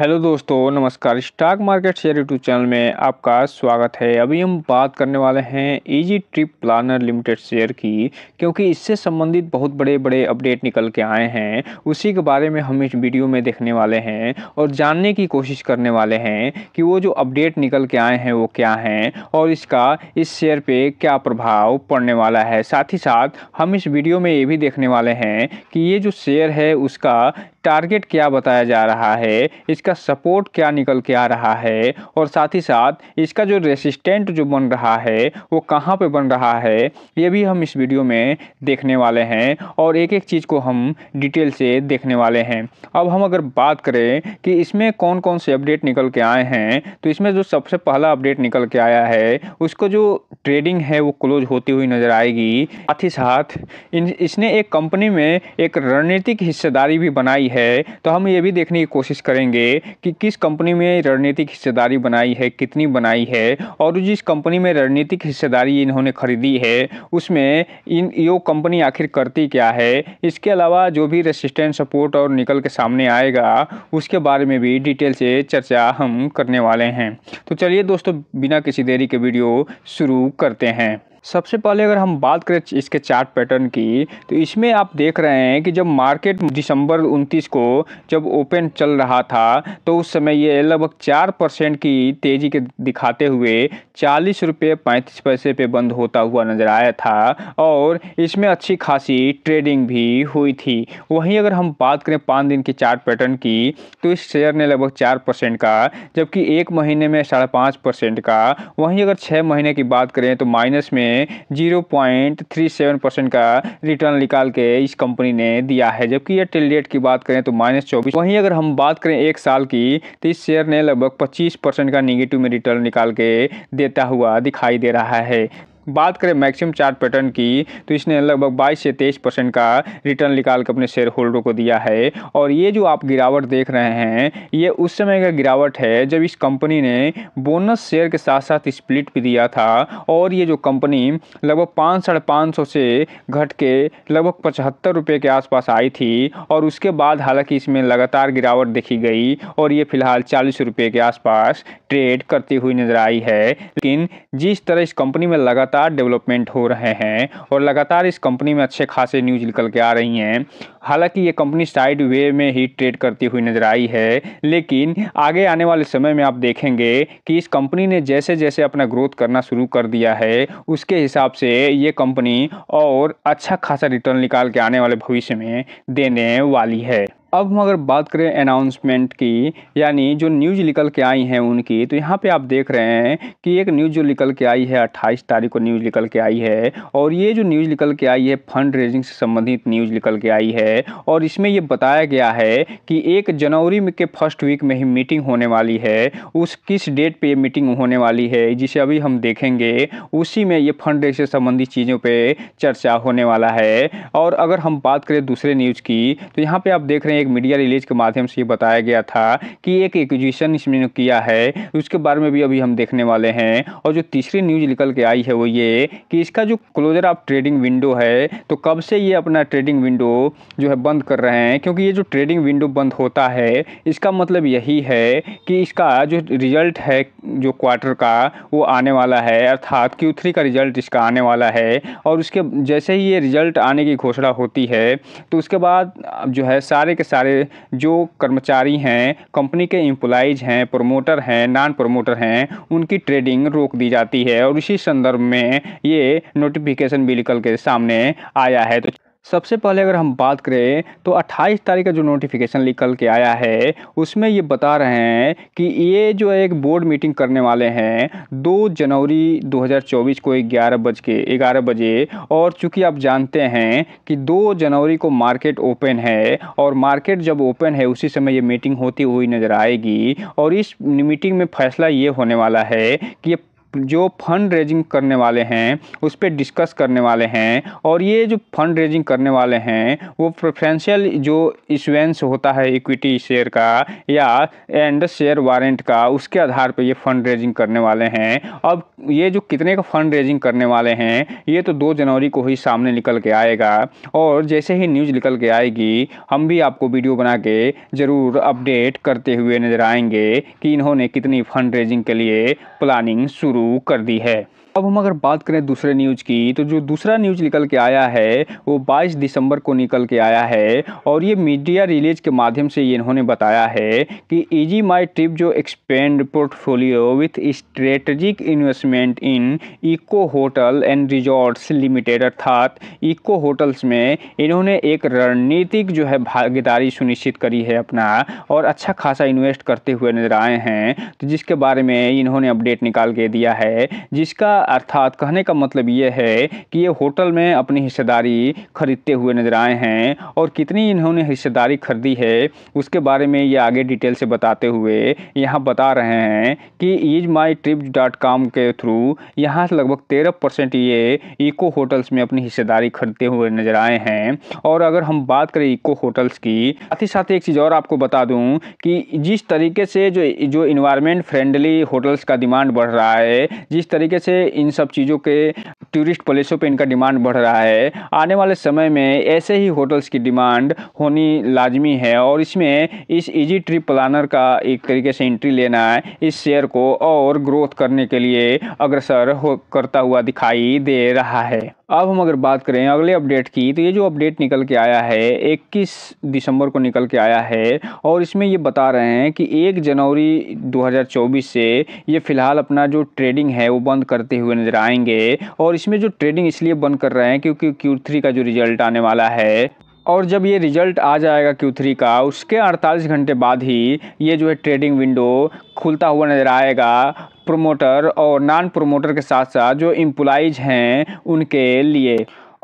hello दोस्तों नमस्कार stock market share YouTube channel में आपका स्वागत है अभी हम बात करने वाले हैं easy trip planner limited share की क्योंकि इससे संबंधित बहुत बड़े बड़े अपडेट निकल के आए हैं उसी के बारे में हम इस वीडियो में देखने वाले हैं और जानने की कोशिश करने वाले हैं कि वो जो अपडेट निकल के आए हैं वो क्या हैं और इसका इस शेयर पर क्या प्रभाव पड़ने वाला है साथ ही साथ हम इस वीडियो में ये भी देखने वाले हैं कि ये जो शेयर है उसका टारगेट क्या बताया जा रहा है इसका सपोर्ट क्या निकल के आ रहा है और साथ ही साथ इसका जो रेसिस्टेंट जो बन रहा है वो कहाँ पे बन रहा है ये भी हम इस वीडियो में देखने वाले हैं और एक एक चीज़ को हम डिटेल से देखने वाले हैं अब हम अगर बात करें कि इसमें कौन कौन से अपडेट निकल के आए हैं तो इसमें जो सबसे पहला अपडेट निकल के आया है उसको जो ट्रेडिंग है वो क्लोज होती हुई नज़र आएगी साथ ही साथ इन इसने एक कंपनी में एक रणनीतिक हिस्सेदारी भी बनाई है तो हम ये भी देखने की कोशिश करेंगे कि किस कंपनी में रणनीतिक हिस्सेदारी बनाई है कितनी बनाई है और जिस कंपनी में रणनीतिक हिस्सेदारी इन्होंने खरीदी है उसमें इन यो कंपनी आखिर करती क्या है इसके अलावा जो भी रेसिस्टेंट सपोर्ट और निकल के सामने आएगा उसके बारे में भी डिटेल से चर्चा हम करने वाले हैं तो चलिए दोस्तों बिना किसी देरी के वीडियो शुरू करते हैं सबसे पहले अगर हम बात करें इसके चार्ट पैटर्न की तो इसमें आप देख रहे हैं कि जब मार्केट दिसंबर 29 को जब ओपन चल रहा था तो उस समय ये लगभग चार परसेंट की तेज़ी के दिखाते हुए चालीस रुपये पैंतीस पैसे पे बंद होता हुआ नज़र आया था और इसमें अच्छी खासी ट्रेडिंग भी हुई थी वहीं अगर हम बात करें पाँच दिन के चार्ट पैटर्न की तो इस शेयर ने लगभग चार परसेंट का जबकि एक महीने में साढ़े पाँच परसेंट का वहीं अगर छः महीने की बात करें तो माइनस में में 0.37 परसेंट का रिटर्न निकाल के इस कंपनी ने दिया है जबकि एयरटेल डेट की बात करें तो माइनस चौबीस वहीं अगर हम बात करें एक साल की तो इस शेयर ने लगभग पच्चीस परसेंट का निगेटिव में रिटर्न निकाल के देता हुआ दिखाई दे रहा है बात करें मैक्सिमम चार्ट पैटर्न की तो इसने लगभग 22 से 23 परसेंट का रिटर्न निकाल कर अपने शेयर होल्डर को दिया है और ये जो आप गिरावट देख रहे हैं ये उस समय का गिरावट है जब इस कंपनी ने बोनस शेयर के साथ साथ स्प्लिट भी दिया था और ये जो कंपनी लगभग पाँच साढ़े पाँच सौ से घट के लगभग पचहत्तर रुपये के आसपास आई थी और उसके बाद हालांकि इसमें लगातार गिरावट देखी गई और ये फिलहाल चालीस रुपये के आसपास ट्रेड करती हुई नज़र आई है लेकिन जिस तरह इस कंपनी में लगातार लगातार डेवलपमेंट हो रहे हैं और लगातार इस कंपनी में अच्छे खासे न्यूज निकल के आ रही हैं हालांकि ये कंपनी साइड वे में ही ट्रेड करती हुई नजर आई है लेकिन आगे आने वाले समय में आप देखेंगे कि इस कंपनी ने जैसे जैसे अपना ग्रोथ करना शुरू कर दिया है उसके हिसाब से ये कंपनी और अच्छा खासा रिटर्न निकाल के आने वाले भविष्य में देने वाली है अब हम अगर बात करें अनाउंसमेंट की यानी जो न्यूज निकल के आई हैं उनकी तो यहाँ पे आप देख रहे हैं कि एक न्यूज जो निकल के आई है 28 तारीख को न्यूज निकल के आई है और ये जो न्यूज निकल के आई है फंड रेजिंग से संबंधित न्यूज निकल के आई है और इसमें ये बताया गया है कि एक जनवरी के फर्स्ट वीक में ही मीटिंग होने वाली है उस किस डेट पर ये मीटिंग होने वाली है जिसे अभी हम देखेंगे उसी में ये फंड रेज से संबंधित चीज़ों पर चर्चा होने वाला है और अगर हम बात करें दूसरे न्यूज़ की तो यहाँ पर आप देख रहे हैं एक मीडिया रिलीज के माध्यम से ये बताया गया था कि एक एक्विजिशन इसमें किया है उसके बारे में भी अभी हम देखने वाले हैं और जो तीसरी न्यूज निकल के आई है वो ये कि इसका जो क्लोजर ऑफ ट्रेडिंग विंडो है तो कब से ये अपना ट्रेडिंग विंडो जो है बंद कर रहे हैं क्योंकि ये जो ट्रेडिंग विंडो बंद होता है इसका मतलब यही है कि इसका जो रिजल्ट है जो क्वार्टर का वो आने वाला है अर्थात क्यू थ्री का रिजल्ट इसका आने वाला है और उसके जैसे ही ये रिजल्ट आने की घोषणा होती है तो उसके बाद जो है सारे के सारे जो कर्मचारी हैं कंपनी के एम्प्लाइज़ हैं प्रोमोटर हैं नॉन प्रोमोटर हैं उनकी ट्रेडिंग रोक दी जाती है और इसी संदर्भ में ये नोटिफिकेशन भी निकल के सामने आया है तो सबसे पहले अगर हम बात करें तो 28 तारीख का जो नोटिफिकेशन निकल के आया है उसमें ये बता रहे हैं कि ये जो एक बोर्ड मीटिंग करने वाले हैं 2 जनवरी 2024 को ग्यारह बज के ग्यारह बजे और चूंकि आप जानते हैं कि 2 जनवरी को मार्केट ओपन है और मार्केट जब ओपन है उसी समय ये मीटिंग होती हुई नज़र आएगी और इस मीटिंग में फैसला ये होने वाला है कि ये जो फंड रेजिंग करने वाले हैं उस पर डिस्कस करने वाले हैं और ये जो फंड रेजिंग करने वाले हैं वो प्रेफरेंशियल जो इशुएंस होता है इक्विटी शेयर का या एंड शेयर वारंट का उसके आधार पर ये फंड रेजिंग करने वाले हैं अब ये जो कितने का फंड रेजिंग करने वाले हैं ये तो दो जनवरी को ही सामने निकल के आएगा और जैसे ही न्यूज़ निकल के आएगी हम भी आपको वीडियो बना के ज़रूर अपडेट करते हुए नज़र आएंगे कि इन्होंने कितनी फंड रेजिंग के लिए प्लानिंग शुरू कर दी है अब हम अगर बात करें दूसरे न्यूज़ की तो जो दूसरा न्यूज़ निकल के आया है वो 22 दिसंबर को निकल के आया है और ये मीडिया रिलीज के माध्यम से ये इन्होंने बताया है कि इजी माई ट्रिप जो expand portfolio with strategic investment in eco hotel and resorts limited अर्थात इको होटल्स में इन्होंने एक रणनीतिक जो है भागीदारी सुनिश्चित करी है अपना और अच्छा खासा इन्वेस्ट करते हुए नजर आए हैं तो जिसके बारे में इन्होंने अपडेट निकाल के दिया है जिसका अर्थात कहने का मतलब ये है कि ये होटल में अपनी हिस्सेदारी खरीदते हुए नजर आए हैं और कितनी इन्होंने हिस्सेदारी खरीदी है उसके बारे में ये आगे डिटेल से बताते हुए यहाँ बता रहे हैं कि ease my trip dot com के थ्रू यहाँ से लगभग तेरह परसेंट ये इको होटल्स में अपनी हिस्सेदारी खरीदते हुए नजर आए हैं और अगर हम बात करें इको होटल्स की साथ ही साथ एक चीज़ और आपको बता दूँ कि जिस तरीके से जो जो इन्वायरमेंट फ्रेंडली होटल्स का डिमांड बढ़ रहा है जिस तरीके से इन सब चीज़ों के टूरिस्ट प्लेसों पे इनका डिमांड बढ़ रहा है आने वाले समय में ऐसे ही होटल्स की डिमांड होनी लाजमी है और इसमें इस इजी ट्रिप प्लानर का एक तरीके से एंट्री लेना है इस शेयर को और ग्रोथ करने के लिए अग्रसर हो करता हुआ दिखाई दे रहा है अब हम अगर बात करें अगले अपडेट की तो ये जो अपडेट निकल के आया है 21 दिसंबर को निकल के आया है और इसमें ये बता रहे हैं कि 1 जनवरी 2024 से ये फ़िलहाल अपना जो ट्रेडिंग है वो बंद करते हुए नज़र आएंगे और इसमें जो ट्रेडिंग इसलिए बंद कर रहे हैं क्योंकि क्यू का जो रिजल्ट आने वाला है और जब ये रिजल्ट आ जाएगा क्यू थ्री का उसके 48 घंटे बाद ही ये जो है ट्रेडिंग विंडो खुलता हुआ नज़र आएगा प्रोमोटर और नॉन प्रोमोटर के साथ साथ जो इम्प्लाइज हैं उनके लिए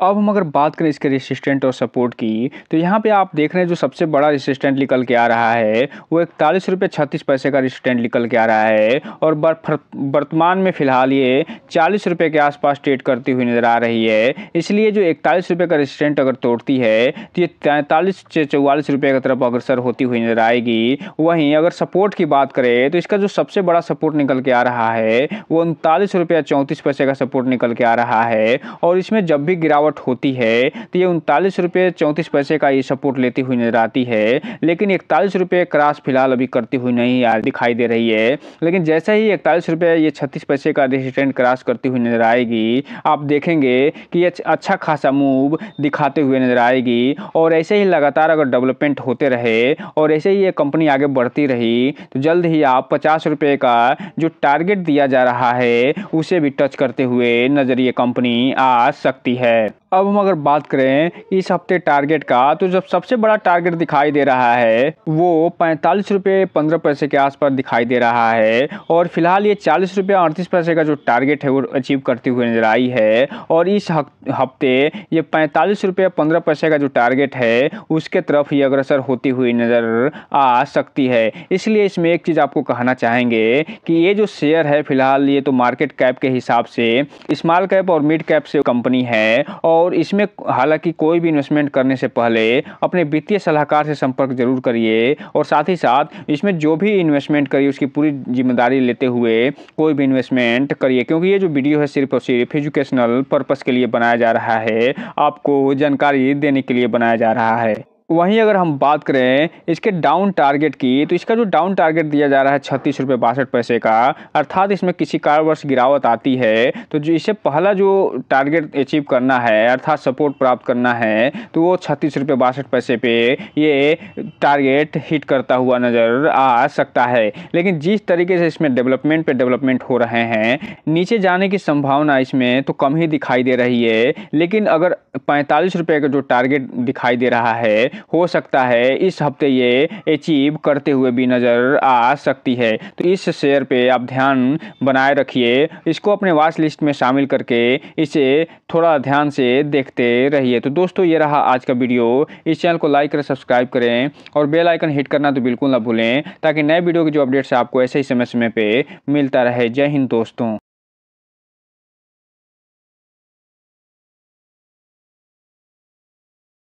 अब हम अगर बात करें इसके रेसिस्टेंट और सपोर्ट की तो यहाँ पे आप देख रहे हैं जो सबसे बड़ा रेसिस्टेंट निकल के आ रहा है वो इकतालीस रुपये छत्तीस पैसे का रेसिस्टेंट निकल के आ रहा है और वर्तमान में फ़िलहाल ये चालीस रुपये के आसपास ट्रेड करती हुई नज़र आ रही है इसलिए जो इकतालीस रुपये का रेसिस्टेंट अगर तोड़ती है तो ये तैंतालीस से चौवालीस रुपये की तरफ अग्रसर होती हुई नज़र आएगी वहीं अगर सपोर्ट की बात करें तो इसका जो सबसे बड़ा सपोर्ट निकल के आ रहा है वो उनतालीस रुपये चौंतीस पैसे का सपोर्ट निकल के आ रहा है और इसमें जब भी गिरावट गिरावट होती है तो ये उनतालीस रुपये चौंतीस पैसे का ये सपोर्ट लेती हुई नजर आती है लेकिन इकतालीस रुपये क्रास फिलहाल अभी करती हुई नहीं आ दिखाई दे रही है लेकिन जैसे ही इकतालीस रुपये ये छत्तीस पैसे का रेजिस्टेंट क्रास करती हुई नजर आएगी आप देखेंगे कि ये अच्छा खासा मूव दिखाते हुए नजर आएगी और ऐसे ही लगातार अगर डेवलपमेंट होते रहे और ऐसे ही ये कंपनी आगे बढ़ती रही तो जल्द ही आप पचास रुपये का जो टारगेट दिया जा रहा है उसे भी टच करते हुए नज़र ये कंपनी आ सकती है अब हम अगर बात करें इस हफ्ते टारगेट का तो जब सबसे बड़ा टारगेट दिखाई दे रहा है वो पैंतालीस रुपये पंद्रह पैसे के आसपास दिखाई दे रहा है और फिलहाल ये चालीस रुपये अड़तीस पैसे का जो टारगेट है वो अचीव करती हुई नजर आई है और इस हफ्ते ये पैंतालीस रुपये पंद्रह पैसे का जो टारगेट है उसके तरफ ही अग्रसर होती हुई नज़र आ सकती है इसलिए इसमें एक चीज़ आपको कहना चाहेंगे कि ये जो शेयर है फिलहाल ये तो मार्केट कैप के हिसाब से स्मॉल कैप और मिड कैप से कंपनी है और और इसमें हालांकि कोई भी इन्वेस्टमेंट करने से पहले अपने वित्तीय सलाहकार से संपर्क जरूर करिए और साथ ही साथ इसमें जो भी इन्वेस्टमेंट करिए उसकी पूरी जिम्मेदारी लेते हुए कोई भी इन्वेस्टमेंट करिए क्योंकि ये जो वीडियो है सिर्फ और सिर्फ एजुकेशनल पर्पज़ के लिए बनाया जा रहा है आपको जानकारी देने के लिए बनाया जा रहा है वहीं अगर हम बात करें इसके डाउन टारगेट की तो इसका जो डाउन टारगेट दिया जा रहा है छत्तीस रुपये बासठ पैसे का अर्थात इसमें किसी कारणवश गिरावट आती है तो जो इसे पहला जो टारगेट अचीव करना है अर्थात सपोर्ट प्राप्त करना है तो वो छत्तीस रुपये बासठ पैसे पे ये टारगेट हिट करता हुआ नज़र आ सकता है लेकिन जिस तरीके से इसमें डेवलपमेंट पे डेवलपमेंट हो रहे हैं नीचे जाने की संभावना इसमें तो कम ही दिखाई दे रही है लेकिन अगर पैंतालीस रुपये का जो टारगेट दिखाई दे रहा है हो सकता है इस हफ्ते ये अचीव करते हुए भी नज़र आ सकती है तो इस शेयर पे आप ध्यान बनाए रखिए इसको अपने वॉच लिस्ट में शामिल करके इसे थोड़ा ध्यान से देखते रहिए तो दोस्तों ये रहा आज का वीडियो इस चैनल को लाइक करें सब्सक्राइब करें और बेल आइकन हिट करना तो बिल्कुल ना भूलें ताकि नए वीडियो के जो अपडेट्स आपको ऐसे ही समय समय पर मिलता रहे जय हिंद दोस्तों